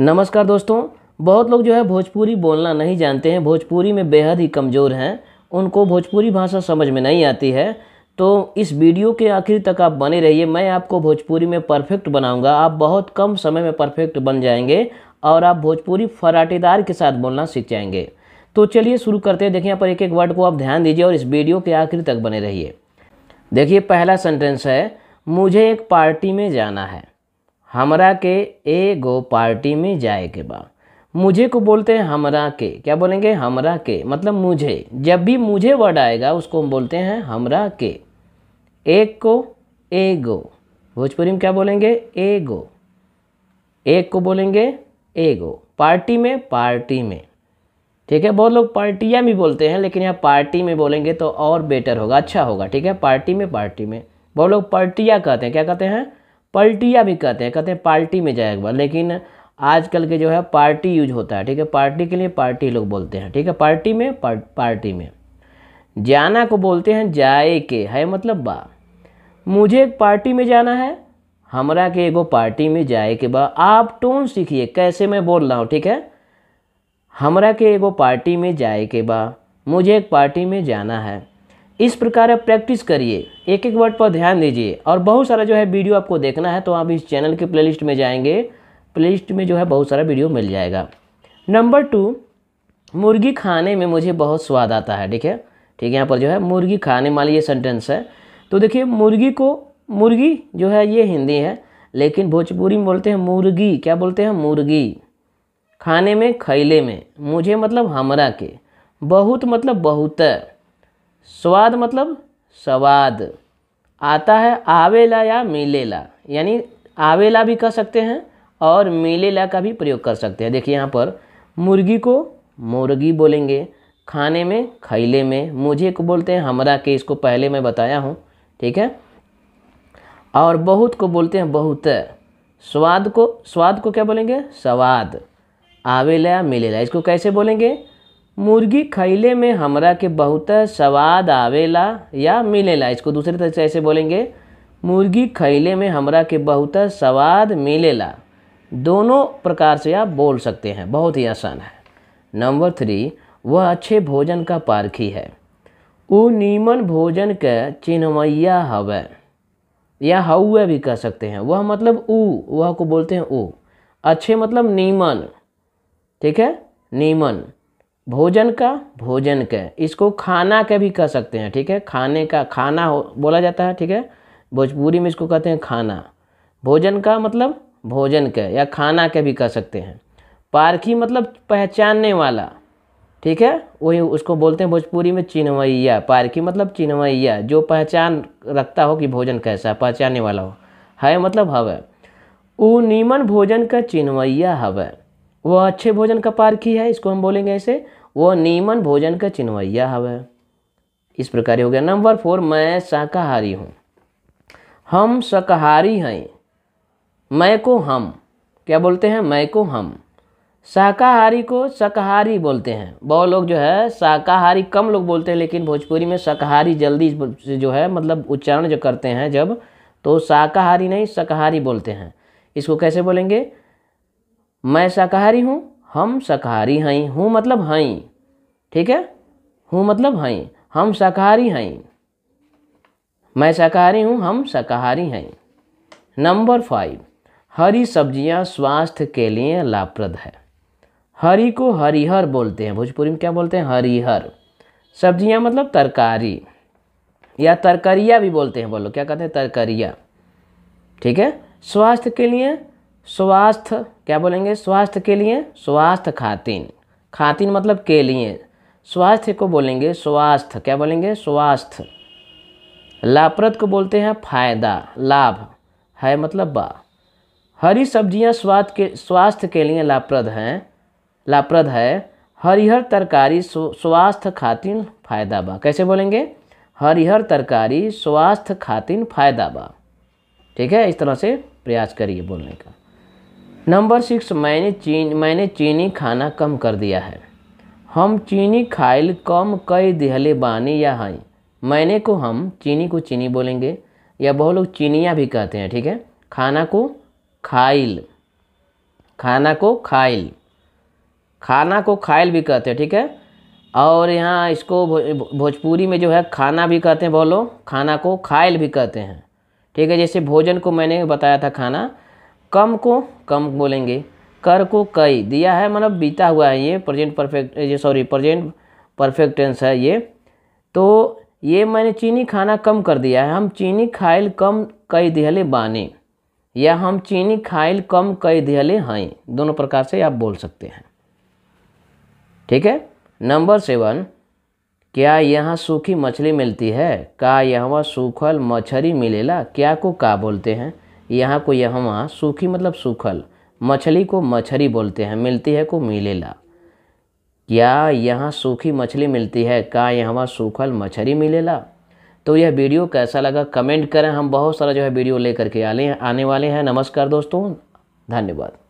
नमस्कार दोस्तों बहुत लोग जो है भोजपुरी बोलना नहीं जानते हैं भोजपुरी में बेहद ही कमज़ोर हैं उनको भोजपुरी भाषा समझ में नहीं आती है तो इस वीडियो के आखिर तक आप बने रहिए मैं आपको भोजपुरी में परफेक्ट बनाऊंगा आप बहुत कम समय में परफेक्ट बन जाएंगे और आप भोजपुरी फराटेदार के साथ बोलना सीख जाएंगे तो चलिए शुरू करते हैं देखिए यहाँ पर एक एक वर्ड को आप ध्यान दीजिए और इस वीडियो के आखिर तक बने रहिए देखिए पहला सेंटेंस है मुझे एक पार्टी में जाना है हमरा के ए गो पार्टी में जाए के बा मुझे को बोलते हैं हमरा के क्या बोलेंगे हमरा के मतलब मुझे जब भी मुझे वर्ड आएगा उसको हम बोलते हैं हमरा के एक को ए गो भोजपुरी में क्या बोलेंगे ए गो एक को बोलेंगे ए गो पार्टी में पार्टी में ठीक है बहुत लोग पार्टियाँ भी बोलते हैं लेकिन यहाँ पार्टी में बोलेंगे तो और बेटर होगा अच्छा होगा ठीक है पार्टी में पार्टी में बहुत लोग पार्टियाँ कहते हैं क्या कहते हैं पलटिया भी कहते हैं कहते हैं पार्टी में जाए एक बार लेकिन आजकल के जो है पार्टी यूज होता है ठीक है पार्टी के लिए पार्टी लोग बोलते हैं ठीक है पार्टी में पार, पार्टी में जाना को बोलते हैं जाए के है मतलब बा मुझे एक पार्टी में जाना है हमरा के एगो पार्टी में जाए के बा आप टोन सीखिए कैसे मैं बोल रहा हूँ ठीक है हमरा के एगो पार्टी में जाए के बा मुझे एक पार्टी में जाना है इस प्रकार आप प्रैक्टिस करिए एक एक वर्ड पर ध्यान दीजिए और बहुत सारा जो है वीडियो आपको देखना है तो आप इस चैनल के प्लेलिस्ट में जाएंगे प्लेलिस्ट में जो है बहुत सारा वीडियो मिल जाएगा नंबर टू मुर्गी खाने में मुझे बहुत स्वाद आता है ठीक है ठीक है यहाँ पर जो है मुर्गी खाने मान ये सेंटेंस है तो देखिए मुर्गी को मुर्गी जो है ये हिंदी है लेकिन भोजपुरी में बोलते हैं मुर्गी क्या बोलते हैं मुर्गी खाने में खैले में मुझे मतलब हमरा के बहुत मतलब बहुत स्वाद मतलब स्वाद आता है आवेला या मिलेला यानी आवेला भी कह सकते हैं और मिलेला का भी प्रयोग कर सकते हैं देखिए यहाँ पर मुर्गी को मुर्गी बोलेंगे खाने में खैले में मुझे को बोलते हैं हमरा के इसको पहले मैं बताया हूँ ठीक है और बहुत को बोलते हैं बहुत स्वाद को स्वाद को क्या बोलेंगे स्वाद आवेला मिलेला इसको कैसे बोलेंगे मुर्गी खैले में हमरा के बहुत स्वाद आवेला या मिलेला इसको दूसरे तरह से ऐसे बोलेंगे मुर्गी खैले में हमरा के बहुत स्वाद मिलेला दोनों प्रकार से आप बोल सकते हैं बहुत ही आसान है नंबर थ्री वह अच्छे भोजन का पारखी है वो नीमन भोजन के चिन्हमैया हव या हवे भी कह सकते हैं वह मतलब ऊ वह को बोलते हैं ऊ अच्छे मतलब नीमन ठीक है नीमन भोजन का भोजन का इसको खाना का भी कह सकते हैं ठीक है खाने का खाना हो बोला जाता है ठीक है भोजपुरी में इसको कहते हैं खाना भोजन का मतलब भोजन का या खाना का भी कह सकते हैं पारखी मतलब पहचानने वाला ठीक है वही उसको बोलते हैं भोजपुरी में चिनवैया पारखी मतलब चिनवैया जो पहचान रखता हो कि भोजन कैसा पहचानने वाला हो है मतलब हवै ऊ नीमन भोजन का चिनवैया हवै वह अच्छे भोजन का पारखी है इसको हम बोलेंगे ऐसे वह नीमन भोजन का चिन्हवैया हवे इस प्रकार हो गया नंबर फोर मैं शाकाहारी हूँ हम शाकाहारी हैं मैं को हम क्या बोलते हैं मैं को हम शाकाहारी को शाकाहारी बोलते हैं बहुत लोग जो है शाकाहारी कम लोग बोलते हैं लेकिन भोजपुरी में शाकाहारी जल्दी से जो है मतलब उच्चारण जो करते हैं जब तो शाकाहारी नहीं शाकाहारी बोलते हैं इसको कैसे बोलेंगे मैं शाकाहारी हूँ हम शाकाहारी हैं हूँ मतलब हई ठीक है हूँ मतलब हई हम शाकाहारी हैं मैं शाकाहारी हूँ हम शाकाहारी हैं नंबर फाइव हरी सब्जियाँ स्वास्थ्य के लिए लाभप्रद है हरी को हरिहर बोलते हैं भोजपुरी में क्या बोलते हैं हरिहर सब्जियाँ मतलब तरकारी या तरकरिया भी बोलते हैं बोलो क्या कहते हैं तरकरिया ठीक है स्वास्थ्य के लिए स्वास्थ्य क्या बोलेंगे स्वास्थ्य के लिए स्वास्थ्य खातिन खातिन मतलब के लिए स्वास्थ्य को बोलेंगे स्वास्थ्य क्या बोलेंगे स्वास्थ्य लाभप्रद को बोलते हैं फायदा लाभ है मतलब बा हरी सब्जियां स्वास्थ्य के स्वास्थ्य के लिए लाभप्रद हैं लाभप्रद है हरिहर तरकारी स्वास्थ्य खातिन फायदा बा कैसे बोलेंगे हरिहर तरकारी स्वास्थ्य खातिन फायदा बा ठीक है इस तरह से प्रयास करिए बोलने का नंबर सिक्स मैंने चीन मैंने चीनी खाना कम कर दिया है हम चीनी खाइल कम कई दिहले बानी या हई मैंने को हम चीनी को चीनी बोलेंगे या बहुत लोग चीनियाँ भी कहते हैं ठीक है खाना को खाइल खाना को खाइल खाना को खाइल भी कहते हैं ठीक है और यहाँ इसको भोजपुरी में जो है खाना भी कहते हैं बोलो खाना को खाइल भी कहते हैं ठीक है जैसे भोजन को मैंने बताया था खाना कम को कम बोलेंगे कर को कई दिया है मतलब बीता हुआ है ये प्रेजेंट परफेक्ट ये सॉरी प्रेजेंट परफेक्ट टेंस है ये तो ये मैंने चीनी खाना कम कर दिया है हम चीनी खाइल कम कई दिहले बानी या हम चीनी खाइल कम कई दिहले हैं दोनों प्रकार से आप बोल सकते हैं ठीक है नंबर सेवन क्या यहाँ सूखी मछली मिलती है का यहाँ सूखल मछली मिलेला क्या को का बोलते हैं यहाँ को यह वहाँ सूखी मतलब सूखल मछली को मछरी बोलते हैं मिलती है को मिलेला क्या यहाँ सूखी मछली मिलती है का यहाँ सूखल मछरी मिलेला तो यह वीडियो कैसा लगा कमेंट करें हम बहुत सारा जो है वीडियो लेकर के आने आने वाले हैं नमस्कार दोस्तों धन्यवाद